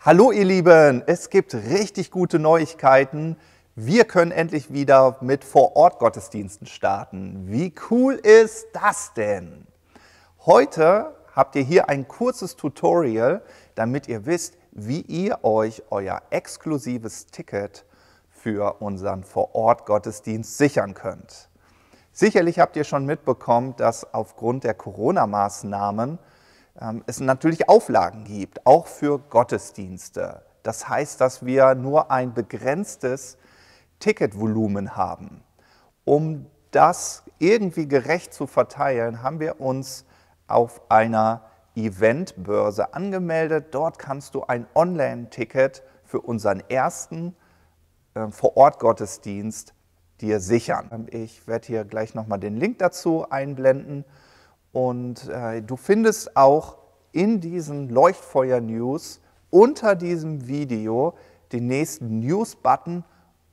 Hallo ihr Lieben, es gibt richtig gute Neuigkeiten. Wir können endlich wieder mit Vor-Ort-Gottesdiensten starten. Wie cool ist das denn? Heute habt ihr hier ein kurzes Tutorial, damit ihr wisst, wie ihr euch euer exklusives Ticket für unseren Vor-Ort-Gottesdienst sichern könnt. Sicherlich habt ihr schon mitbekommen, dass aufgrund der Corona-Maßnahmen ähm, es natürlich Auflagen gibt, auch für Gottesdienste. Das heißt, dass wir nur ein begrenztes Ticketvolumen haben. Um das irgendwie gerecht zu verteilen, haben wir uns auf einer Eventbörse angemeldet. Dort kannst du ein Online-Ticket für unseren ersten äh, Vor-Ort-Gottesdienst dir sichern. Ähm, ich werde hier gleich nochmal den Link dazu einblenden. Und äh, du findest auch in diesen Leuchtfeuer-News unter diesem Video den nächsten News-Button.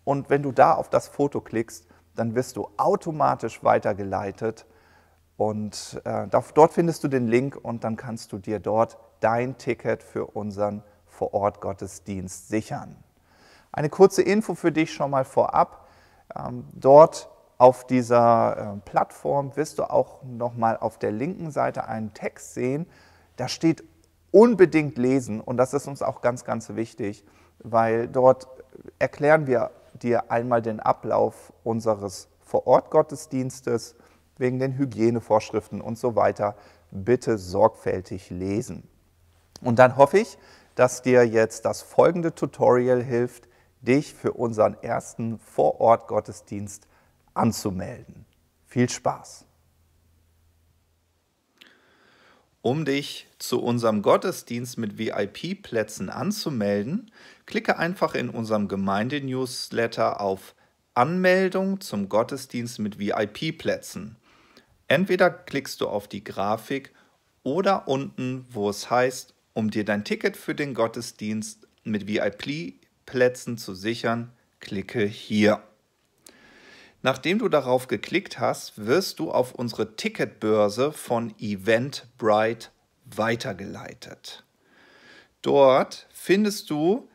Und wenn du da auf das Foto klickst, dann wirst du automatisch weitergeleitet. Und äh, dort findest du den Link und dann kannst du dir dort dein Ticket für unseren vor gottesdienst sichern. Eine kurze Info für dich schon mal vorab. Ähm, dort auf dieser ähm, Plattform wirst du auch nochmal auf der linken Seite einen Text sehen. Da steht unbedingt lesen und das ist uns auch ganz, ganz wichtig, weil dort erklären wir dir einmal den Ablauf unseres Vorortgottesdienstes wegen den Hygienevorschriften und so weiter. Bitte sorgfältig lesen. Und dann hoffe ich, dass dir jetzt das folgende Tutorial hilft, dich für unseren ersten Vorortgottesdienst zu anzumelden. Viel Spaß! Um dich zu unserem Gottesdienst mit VIP-Plätzen anzumelden, klicke einfach in unserem Gemeindenewsletter auf Anmeldung zum Gottesdienst mit VIP-Plätzen. Entweder klickst du auf die Grafik oder unten, wo es heißt, um dir dein Ticket für den Gottesdienst mit VIP-Plätzen zu sichern, klicke hier. Nachdem du darauf geklickt hast, wirst du auf unsere Ticketbörse von Eventbrite weitergeleitet. Dort findest du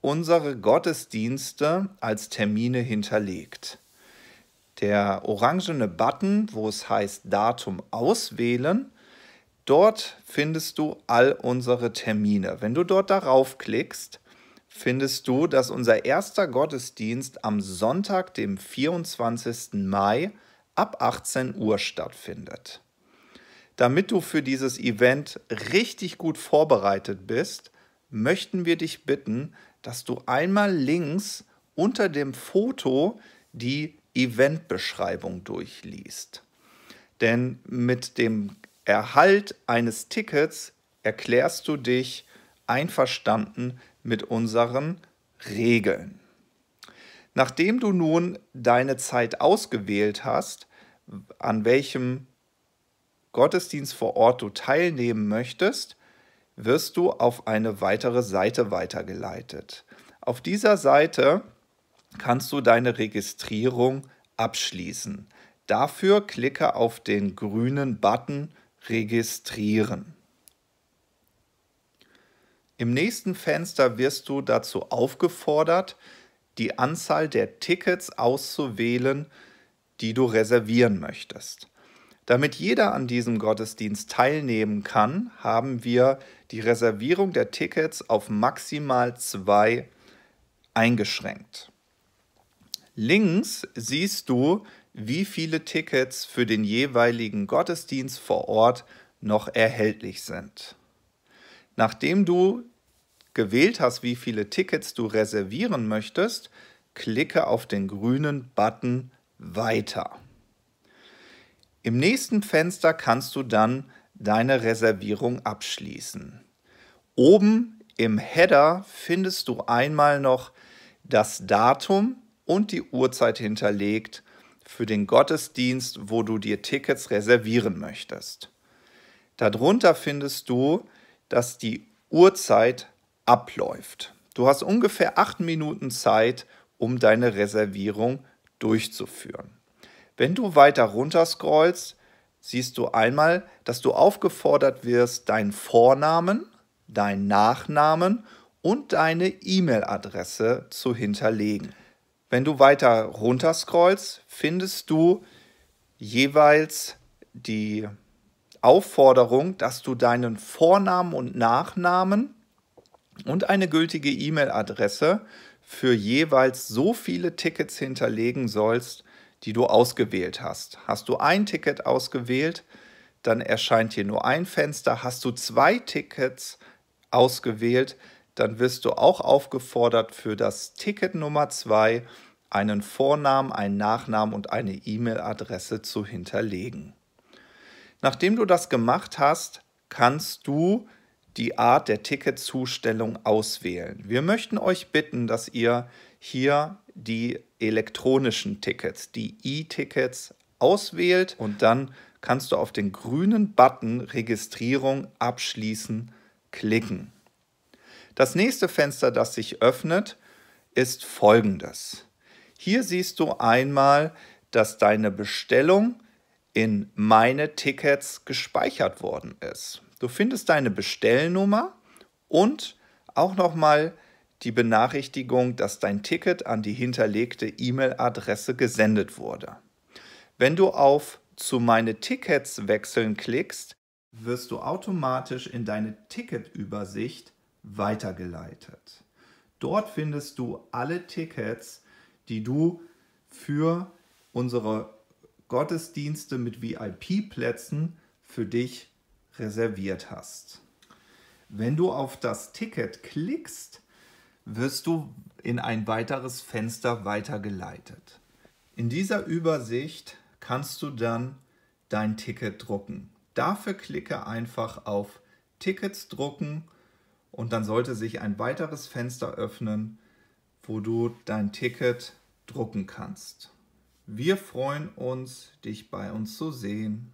unsere Gottesdienste als Termine hinterlegt. Der orangene Button, wo es heißt Datum auswählen, dort findest du all unsere Termine. Wenn du dort darauf klickst, findest du, dass unser erster Gottesdienst am Sonntag, dem 24. Mai ab 18 Uhr stattfindet. Damit du für dieses Event richtig gut vorbereitet bist, möchten wir dich bitten, dass du einmal links unter dem Foto die Eventbeschreibung durchliest. Denn mit dem Erhalt eines Tickets erklärst du dich einverstanden mit unseren Regeln. Nachdem du nun deine Zeit ausgewählt hast, an welchem Gottesdienst vor Ort du teilnehmen möchtest, wirst du auf eine weitere Seite weitergeleitet. Auf dieser Seite kannst du deine Registrierung abschließen. Dafür klicke auf den grünen Button Registrieren. Im nächsten Fenster wirst du dazu aufgefordert, die Anzahl der Tickets auszuwählen, die du reservieren möchtest. Damit jeder an diesem Gottesdienst teilnehmen kann, haben wir die Reservierung der Tickets auf maximal zwei eingeschränkt. Links siehst du, wie viele Tickets für den jeweiligen Gottesdienst vor Ort noch erhältlich sind. Nachdem du gewählt hast, wie viele Tickets du reservieren möchtest, klicke auf den grünen Button Weiter. Im nächsten Fenster kannst du dann deine Reservierung abschließen. Oben im Header findest du einmal noch das Datum und die Uhrzeit hinterlegt für den Gottesdienst, wo du dir Tickets reservieren möchtest. Darunter findest du dass die Uhrzeit abläuft. Du hast ungefähr acht Minuten Zeit, um deine Reservierung durchzuführen. Wenn du weiter runter scrollst, siehst du einmal, dass du aufgefordert wirst, deinen Vornamen, deinen Nachnamen und deine E-Mail-Adresse zu hinterlegen. Wenn du weiter runter scrollst, findest du jeweils die Aufforderung, dass du deinen Vornamen und Nachnamen und eine gültige E-Mail-Adresse für jeweils so viele Tickets hinterlegen sollst, die du ausgewählt hast. Hast du ein Ticket ausgewählt, dann erscheint hier nur ein Fenster. Hast du zwei Tickets ausgewählt, dann wirst du auch aufgefordert, für das Ticket Nummer zwei einen Vornamen, einen Nachnamen und eine E-Mail-Adresse zu hinterlegen. Nachdem du das gemacht hast, kannst du die Art der Ticketzustellung auswählen. Wir möchten euch bitten, dass ihr hier die elektronischen Tickets, die E-Tickets auswählt und dann kannst du auf den grünen Button Registrierung abschließen klicken. Das nächste Fenster, das sich öffnet, ist folgendes. Hier siehst du einmal, dass deine Bestellung in meine Tickets gespeichert worden ist. Du findest deine Bestellnummer und auch nochmal die Benachrichtigung, dass dein Ticket an die hinterlegte E-Mail-Adresse gesendet wurde. Wenn du auf zu meine Tickets wechseln klickst, wirst du automatisch in deine Ticketübersicht weitergeleitet. Dort findest du alle Tickets, die du für unsere Gottesdienste mit VIP-Plätzen für dich reserviert hast. Wenn du auf das Ticket klickst, wirst du in ein weiteres Fenster weitergeleitet. In dieser Übersicht kannst du dann dein Ticket drucken. Dafür klicke einfach auf Tickets drucken und dann sollte sich ein weiteres Fenster öffnen, wo du dein Ticket drucken kannst. Wir freuen uns, dich bei uns zu sehen.